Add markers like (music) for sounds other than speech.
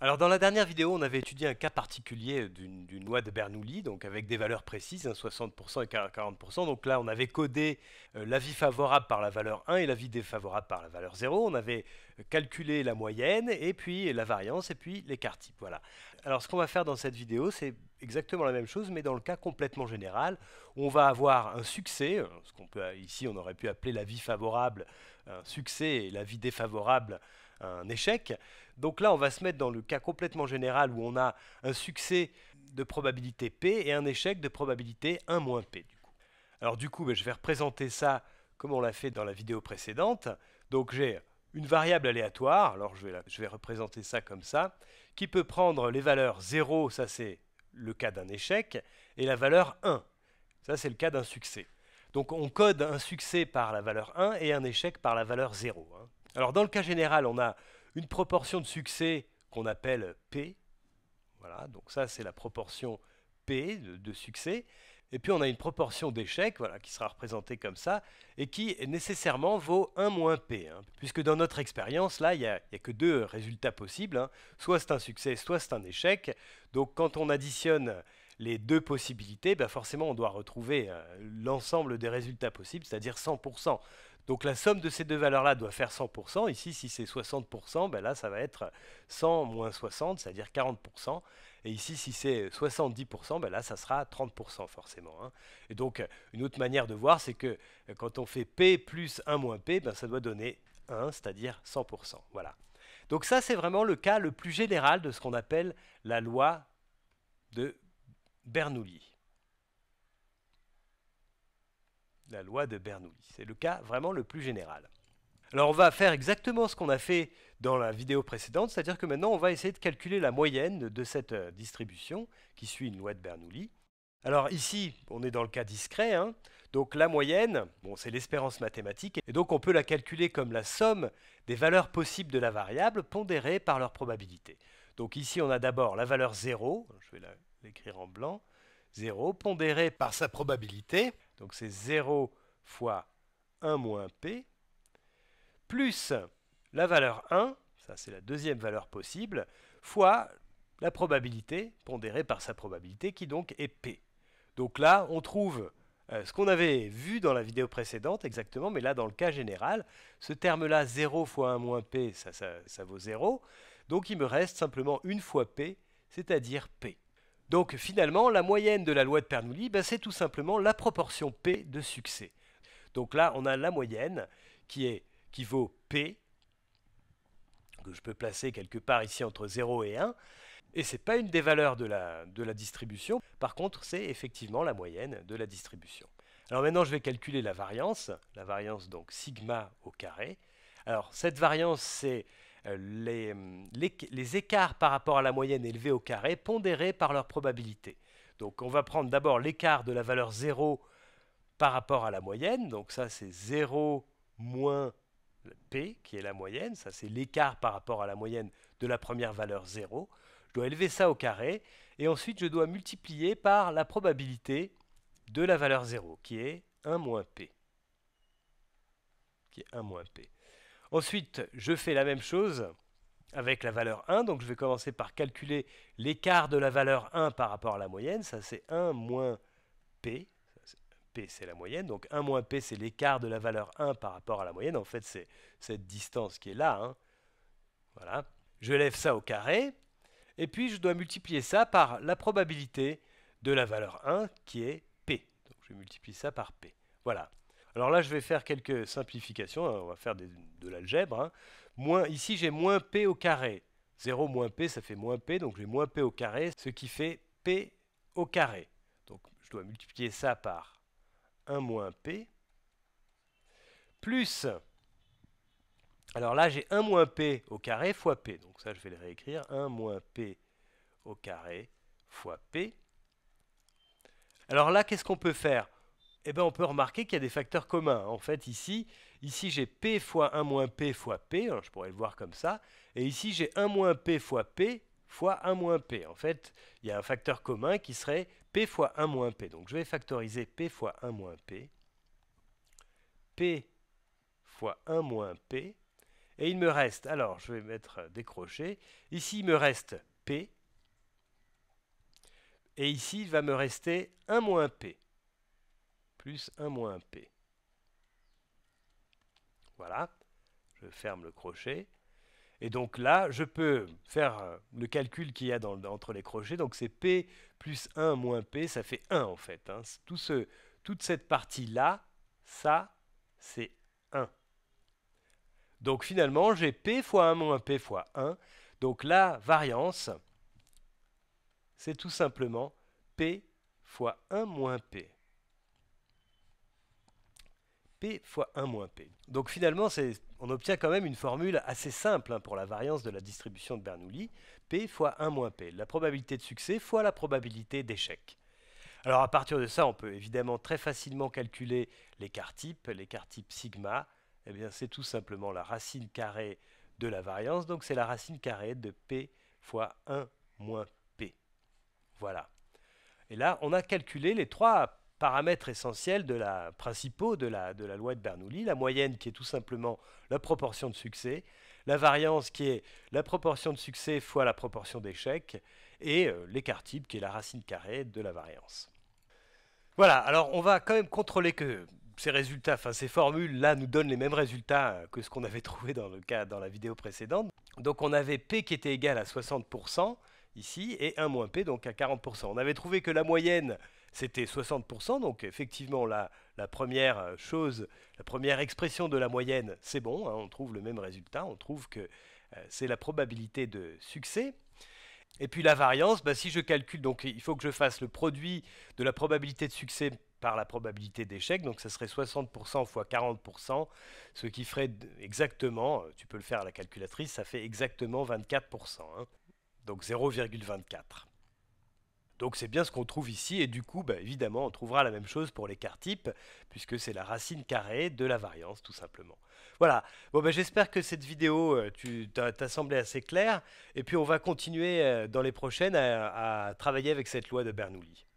Alors dans la dernière vidéo, on avait étudié un cas particulier d'une loi de Bernoulli, donc avec des valeurs précises, 60% hein, et 40%. Donc là, on avait codé euh, l'avis favorable par la valeur 1 et l'avis défavorable par la valeur 0. On avait euh, calculé la moyenne et puis la variance et puis l'écart type. Voilà. Alors ce qu'on va faire dans cette vidéo, c'est exactement la même chose, mais dans le cas complètement général, on va avoir un succès, euh, ce qu'on peut ici, on aurait pu appeler l'avis favorable un succès et la vie défavorable un échec. Donc là, on va se mettre dans le cas complètement général où on a un succès de probabilité P et un échec de probabilité 1 moins P. Du coup. Alors du coup, ben, je vais représenter ça comme on l'a fait dans la vidéo précédente. Donc j'ai une variable aléatoire, alors je vais, je vais représenter ça comme ça, qui peut prendre les valeurs 0, ça c'est le cas d'un échec, et la valeur 1, ça c'est le cas d'un succès. Donc on code un succès par la valeur 1 et un échec par la valeur 0. Hein. Alors dans le cas général, on a une proportion de succès qu'on appelle P. Voilà, donc ça c'est la proportion P de, succès. Et puis on a une proportion d'échecs voilà, qui sera représentée comme ça et qui nécessairement vaut 1 moins P. Hein. puisque dans notre expérience, là, il n'y a, que deux résultats possibles. Hein. Soit c'est un succès, soit c'est un échec. Donc quand on additionne les deux possibilités, bah forcément on doit retrouver euh, l'ensemble des résultats possibles, c'est-à-dire 100%. Donc la somme de ces deux valeurs-là doit faire 100%. Ici, si c'est 60%, ben là, ça va être 100 moins 60, c'est-à-dire 40%. Et ici, si c'est 70%, ben là, ça sera 30% forcément. Hein. Et donc, une autre manière de voir, c'est que euh, quand on fait P plus 1 moins P, ben, ça doit donner 1, c'est-à-dire 100%. Voilà. Donc ça, c'est vraiment le cas le plus général de ce qu'on appelle la loi de Bernoulli. La loi de Bernoulli. C'est le cas vraiment le plus général. Alors on va faire exactement ce qu'on a fait dans la vidéo précédente, c'est-à-dire que maintenant on va essayer de calculer la moyenne de cette euh, distribution qui suit une loi de Bernoulli. Alors ici, on est dans le cas discret, hein. donc la moyenne, bon, c'est l'espérance mathématique, et donc on peut la calculer comme la somme des valeurs possibles de la variable pondérée par leur probabilité. Donc ici, on a d'abord la valeur 0, je vais l'écrire en blanc, 0 pondéré par sa probabilité, donc c'est 0 fois 1 moins p, plus la valeur 1, ça c'est la deuxième valeur possible, fois la probabilité pondérée par sa probabilité qui donc est p. Donc là, on trouve euh, ce qu'on avait vu dans la vidéo précédente exactement, mais là dans le cas général, ce terme-là 0 fois 1 moins p, ça vaut 0. Donc il me reste simplement une fois P, c'est-à-dire P. Donc finalement, la moyenne de la loi de Bernoulli, ben, c'est tout simplement la proportion P de succès. Donc là, on a la moyenne qui, est, qui vaut P, que je peux placer quelque part ici entre 0 et 1. Et ce n'est pas une des valeurs de la, de la distribution, par contre, c'est effectivement la moyenne de la distribution. Alors maintenant, je vais calculer la variance, la variance donc sigma au carré. Alors cette variance, c'est euh, hum, les, écarts par rapport à la moyenne élevés au carré pondérés par leur probabilité. Donc on va prendre d'abord l'écart de la valeur 0 par rapport à la moyenne, donc ça c'est 0 moins P qui est la moyenne, ça c'est l'écart par rapport à la moyenne de la première valeur 0. Je dois élever ça au carré et ensuite je dois multiplier par la probabilité de la valeur 0 qui est 1 moins P. Qui est 1 moins P. Ensuite, je fais la même chose avec la valeur 1. Donc je vais commencer par calculer l'écart de la valeur 1 par rapport à la moyenne. Ça c'est 1 moins P. P c'est la moyenne. Donc 1 moins P c'est l'écart de la valeur 1 par rapport à la moyenne. En fait c'est cette distance qui est là. Hein. Voilà. Je lève ça au carré. Et puis je dois multiplier ça par la probabilité de la valeur 1 qui est P. Donc je multiplie ça par P. Voilà. Alors là, je vais faire quelques simplifications. Hein. On va faire de l'algèbre. Hein. ici, j'ai moins p au carré. 0 moins p, ça fait moins p. Donc j'ai moins p au carré, ce qui fait p au carré. Donc je dois multiplier ça par 1 moins p. Plus, alors là, j'ai 1 moins p au carré fois p. Donc ça, je vais le réécrire. 1 moins p au carré fois p. Alors là, qu'est-ce qu'on peut faire eh ben, on peut remarquer qu'il y a des facteurs communs. En fait, ici, ici j'ai p fois 1 moins p fois p, hein, je pourrais le voir comme ça, et ici j'ai 1 moins p fois p fois 1 moins p. En fait, il y a un facteur commun qui serait p fois 1 moins p. Donc je vais factoriser p fois 1 moins p, p fois 1 moins p, et il me reste, alors je vais mettre euh, des crochets, ici il me reste p, et ici il va me rester 1 moins p plus 1 moins P. Voilà, je ferme le crochet. Et donc là, je peux faire euh, le calcul qu'il y a dans, entre les crochets. Donc c'est P plus 1 moins P, ça fait 1 en fait. Hein. Tout ce, toute cette partie-là, ça, c'est 1. Donc finalement, j'ai P fois 1 moins P fois 1. Donc la variance, c'est tout simplement P fois 1 moins P. P fois 1 moins P. Donc finalement, on obtient quand même une formule assez simple hein, pour la variance de la distribution de Bernoulli, P fois 1 moins P, la probabilité de succès fois la probabilité d'échec. Alors à partir de ça, on peut évidemment très facilement calculer l'écart type, l'écart type sigma, eh bien c'est tout simplement la racine carrée de la variance, donc c'est la racine carrée de P fois 1 moins P. Voilà. Et là, on a calculé les trois paramètres essentiels de la, principaux de la, de la loi de Bernoulli. La moyenne qui est tout simplement la proportion de succès, la variance qui est la proportion de succès fois la proportion d'échecs, et euh, l'écart type qui est la racine carrée de la variance. Voilà, alors on va quand même contrôler que ces résultats, enfin ces formules là nous donnent les mêmes résultats euh, que ce qu'on avait (laughs) trouvé dans le cas dans la vidéo précédente. Donc on avait P qui était égal à 60% ici et 1 moins P donc à 40%. On avait trouvé que la moyenne c'était 60%. Donc effectivement, la, première euh, chose, la première expression de la moyenne, c'est bon, hein, on trouve le même résultat, on trouve que euh, c'est la probabilité de succès. Et puis la variance, bah, si je calcule, donc il faut que je fasse le produit de la probabilité de succès par la probabilité d'échec, donc ça serait 60% fois 40%, ce qui ferait exactement, euh, tu peux le faire à la calculatrice, ça fait exactement 24%, hein. donc 0,24. Donc c'est bien ce qu'on trouve ici, et du coup, bah, évidemment, on trouvera la même chose pour l'écart-type, puisque c'est la racine carrée de la variance, tout simplement. Voilà, bon, ben, j'espère que cette vidéo euh, t'a semblé assez claire, et puis on va continuer euh, dans les prochaines à travailler avec cette loi de Bernoulli.